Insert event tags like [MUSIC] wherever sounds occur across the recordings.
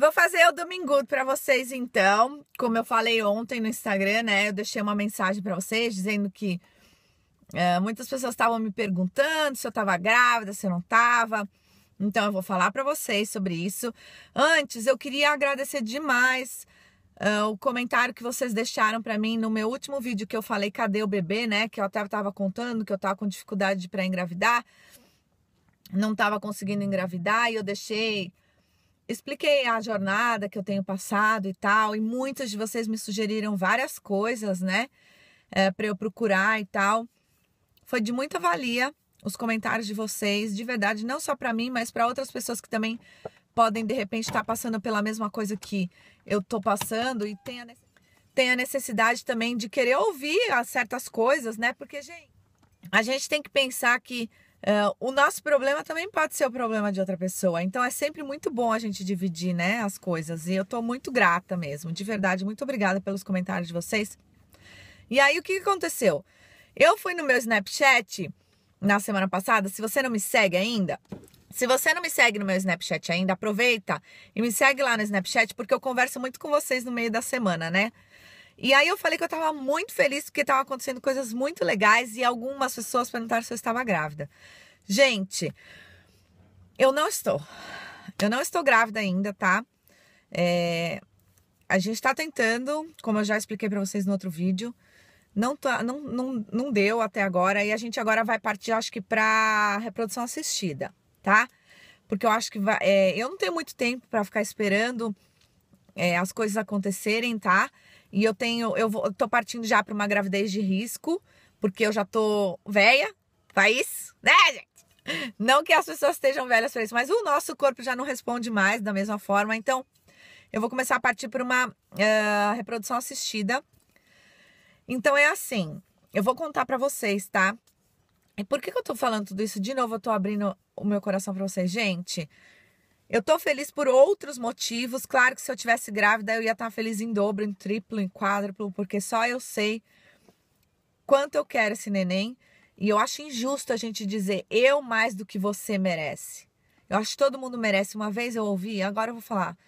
Eu vou fazer o domingo para vocês então. Como eu falei ontem no Instagram, né? Eu deixei uma mensagem para vocês dizendo que é, muitas pessoas estavam me perguntando se eu estava grávida, se eu não estava. Então eu vou falar para vocês sobre isso. Antes, eu queria agradecer demais uh, o comentário que vocês deixaram para mim no meu último vídeo que eu falei cadê o bebê, né? Que eu até estava contando que eu estava com dificuldade para engravidar, não estava conseguindo engravidar e eu deixei Expliquei a jornada que eu tenho passado e tal, e muitos de vocês me sugeriram várias coisas, né? É, eh, para eu procurar e tal. Foi de muita valia os comentários de vocês, de verdade, não só para mim, mas para outras pessoas que também podem de repente estar tá passando pela mesma coisa que eu estou passando e tem a, tem a necessidade também de querer ouvir ah, certas coisas, né? Porque, gente, a gente tem que pensar que é, o nosso problema também pode ser o problema de outra pessoa. Então é sempre muito bom a gente dividir, né, as coisas. E eu tô muito grata mesmo, de verdade. Muito obrigada pelos comentários de vocês. E aí o que aconteceu? Eu fui no meu Snapchat na semana passada. Se você não me segue ainda, se você não me segue no meu Snapchat ainda, aproveita e me segue lá no Snapchat porque eu converso muito com vocês no meio da semana, né? E aí eu falei que eu estava muito feliz porque estavam acontecendo coisas muito legais e algumas pessoas perguntaram se eu estava grávida. Gente, eu não estou. Eu não estou grávida ainda, tá? É, a gente está tentando, como eu já expliquei para vocês no outro vídeo, não, tá, não, não, não deu até agora e a gente agora vai partir, acho que, para reprodução assistida, tá? Porque eu acho que vai, é, eu não tenho muito tempo para ficar esperando é, as coisas acontecerem, tá? E eu tenho, eu vou, tô partindo já para uma gravidez de risco, porque eu já tô velha, país, né, gente? Não que as pessoas estejam velhas para isso, mas o nosso corpo já não responde mais da mesma forma. Então, eu vou começar a partir para uma uh, reprodução assistida. Então, é assim, eu vou contar para vocês, tá? E por que, que eu tô falando tudo isso? De novo, eu tô abrindo o meu coração para vocês, gente. Eu tô feliz por outros motivos. Claro que se eu tivesse grávida, eu ia estar tá feliz em dobro, em triplo, em quádruplo, porque só eu sei quanto eu quero esse neném. E eu acho injusto a gente dizer eu mais do que você merece. Eu acho que todo mundo merece. Uma vez eu ouvi, agora eu vou falar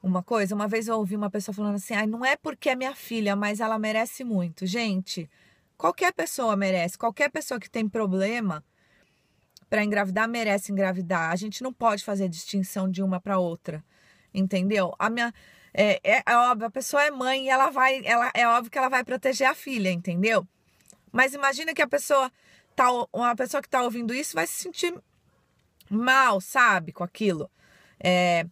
uma coisa. Uma vez eu ouvi uma pessoa falando assim: ah, não é porque é minha filha, mas ela merece muito. Gente, qualquer pessoa merece. Qualquer pessoa que tem problema para engravidar merece engravidar. A gente não pode fazer distinção de uma para outra, entendeu? A minha é, é, é, óbvio, a pessoa é mãe e ela vai, ela é óbvio que ela vai proteger a filha, entendeu? Mas imagina que a pessoa tá, uma pessoa que tá ouvindo isso vai se sentir mal, sabe, com aquilo. É,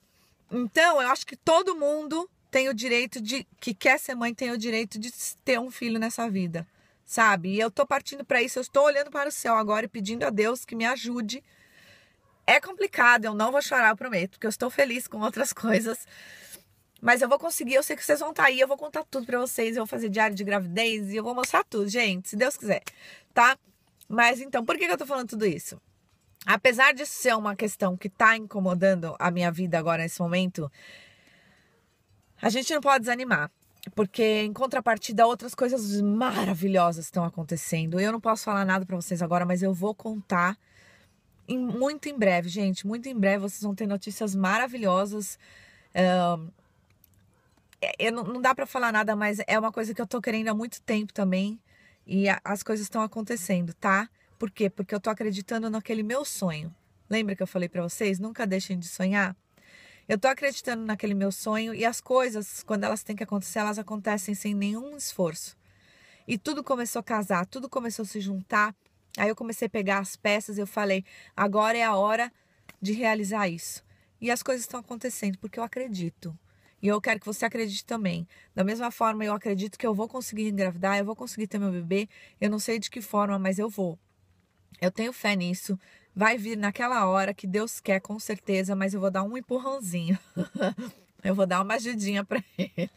então, eu acho que todo mundo tem o direito de que quer ser mãe tem o direito de ter um filho nessa vida sabe? E eu tô partindo para isso, eu estou olhando para o céu agora e pedindo a Deus que me ajude. É complicado, eu não vou chorar, eu prometo, porque eu estou feliz com outras [LAUGHS] coisas. Mas eu vou conseguir, eu sei que vocês vão estar tá aí, eu vou contar tudo para vocês, eu vou fazer diário de gravidez e eu vou mostrar tudo, gente, se Deus quiser, tá? Mas então, por que, eu tô falando tudo isso? Apesar de ser uma questão que tá incomodando a minha vida agora nesse momento, a gente não pode desanimar porque em contrapartida outras coisas maravilhosas estão acontecendo. Eu não posso falar nada para vocês agora, mas eu vou contar em, muito em breve, gente. Muito em breve vocês vão ter notícias maravilhosas. Uh, eu não, não dá para falar nada, mas é uma coisa que eu tô querendo há muito tempo também e a, as coisas estão acontecendo, tá? Por quê? Porque eu tô acreditando naquele meu sonho. Lembra que eu falei para vocês? Nunca deixem de sonhar. Eu tô acreditando naquele meu sonho e as coisas, quando elas têm que acontecer, elas acontecem sem nenhum esforço. E tudo começou a casar, tudo começou a se juntar. Aí eu comecei a pegar as peças e eu falei: agora é a hora de realizar isso. E as coisas estão acontecendo porque eu acredito. E eu quero que você acredite também. Da mesma forma, eu acredito que eu vou conseguir engravidar, eu vou conseguir ter meu bebê. Eu não sei de que forma, mas eu vou. Eu tenho fé nisso vai vir naquela hora que Deus quer, com certeza, mas eu vou dar um empurrãozinho. [LAUGHS] eu vou dar uma ajudinha para [LAUGHS] ele,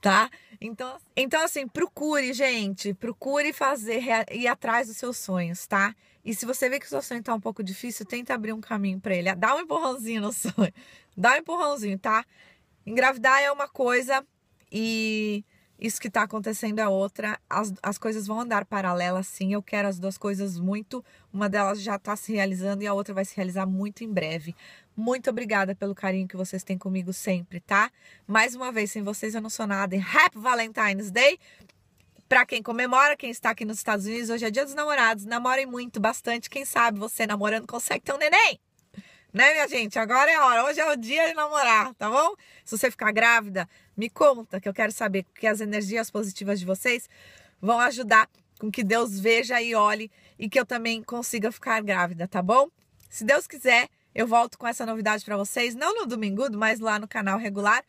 tá? Então, então assim, procure, gente, procure fazer ir atrás dos seus sonhos, tá? E se você vê que o seu sonho tá um pouco difícil, tenta abrir um caminho para ele. Dá um empurrãozinho no [LAUGHS] sonho. Dá um empurrãozinho, tá? Engravidar é uma coisa e isso que está acontecendo é outra, as, as coisas vão andar paralelas sim, eu quero as duas coisas muito, uma delas já está se realizando e a outra vai se realizar muito em breve. Muito obrigada pelo carinho que vocês têm comigo sempre, tá? Mais uma vez, sem vocês eu não sou nada. E Happy Valentine's Day! Para quem comemora, quem está aqui nos Estados Unidos, hoje é dia dos namorados. Namorem muito, bastante. Quem sabe você namorando consegue ter um neném. Né, minha gente? Agora é hora. Hoje é o dia de namorar, tá bom? Se você ficar grávida, me conta, que eu quero saber que as energias positivas de vocês vão ajudar com que Deus veja e olhe e que eu também consiga ficar grávida, tá bom? Se Deus quiser, eu volto com essa novidade para vocês, não no domingudo, mas lá no canal regular.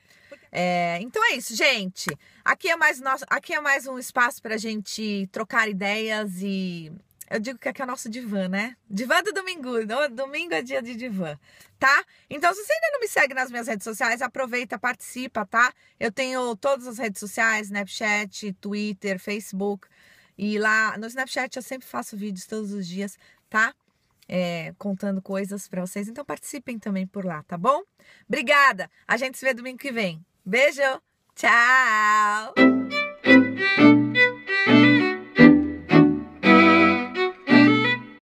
É, então é isso, gente. Aqui é mais nosso, aqui é mais um espaço para a gente trocar ideias e eu digo que aqui é o nosso divã, né? Divã do domingo. Domingo é dia de divã tá? Então, se você ainda não me segue nas minhas redes sociais, aproveita, participa, tá? Eu tenho todas as redes sociais, Snapchat, Twitter, Facebook. E lá no Snapchat eu sempre faço vídeos todos os dias, tá? É, contando coisas para vocês. Então participem também por lá, tá bom? Obrigada. A gente se vê domingo que vem. Beijo. Tchau.